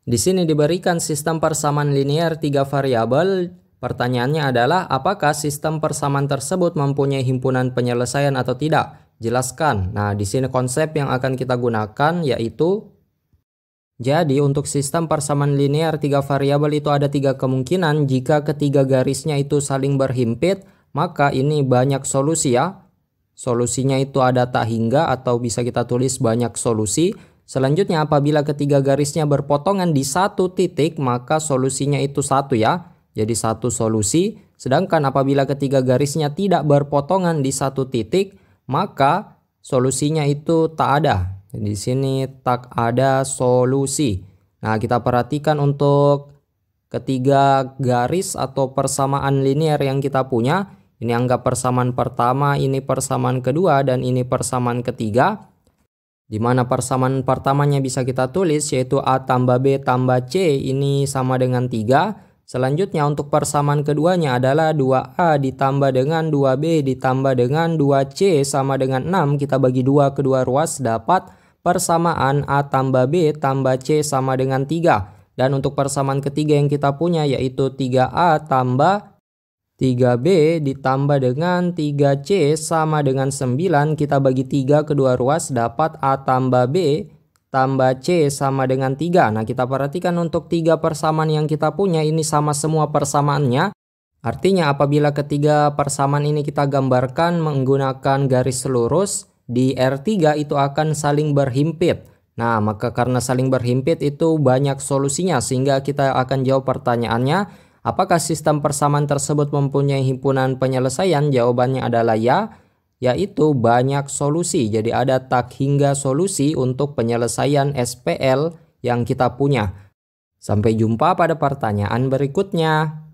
Di sini diberikan sistem persamaan linear tiga variabel. Pertanyaannya adalah apakah sistem persamaan tersebut mempunyai himpunan penyelesaian atau tidak? Jelaskan. Nah, di sini konsep yang akan kita gunakan yaitu jadi untuk sistem persamaan linear tiga variabel itu ada tiga kemungkinan jika ketiga garisnya itu saling berhimpit, maka ini banyak solusi ya. Solusinya itu ada tak hingga atau bisa kita tulis banyak solusi. Selanjutnya apabila ketiga garisnya berpotongan di satu titik maka solusinya itu satu ya. Jadi satu solusi. Sedangkan apabila ketiga garisnya tidak berpotongan di satu titik maka solusinya itu tak ada. di sini tak ada solusi. Nah, kita perhatikan untuk ketiga garis atau persamaan linear yang kita punya. Ini anggap persamaan pertama, ini persamaan kedua, dan ini persamaan ketiga di mana persamaan pertamanya bisa kita tulis yaitu A tambah B tambah C ini sama dengan 3. Selanjutnya untuk persamaan keduanya adalah 2A ditambah dengan 2B ditambah dengan 2C sama dengan 6. Kita bagi dua kedua ruas dapat persamaan A tambah B tambah C sama dengan 3. Dan untuk persamaan ketiga yang kita punya yaitu 3A tambah 3B ditambah dengan 3C sama dengan 9. Kita bagi 3 kedua ruas dapat A tambah B tambah C sama dengan 3. Nah kita perhatikan untuk tiga persamaan yang kita punya ini sama semua persamaannya. Artinya apabila ketiga persamaan ini kita gambarkan menggunakan garis lurus di R3 itu akan saling berhimpit. Nah maka karena saling berhimpit itu banyak solusinya sehingga kita akan jawab pertanyaannya Apakah sistem persamaan tersebut mempunyai himpunan penyelesaian? Jawabannya adalah ya, yaitu banyak solusi. Jadi ada tak hingga solusi untuk penyelesaian SPL yang kita punya. Sampai jumpa pada pertanyaan berikutnya.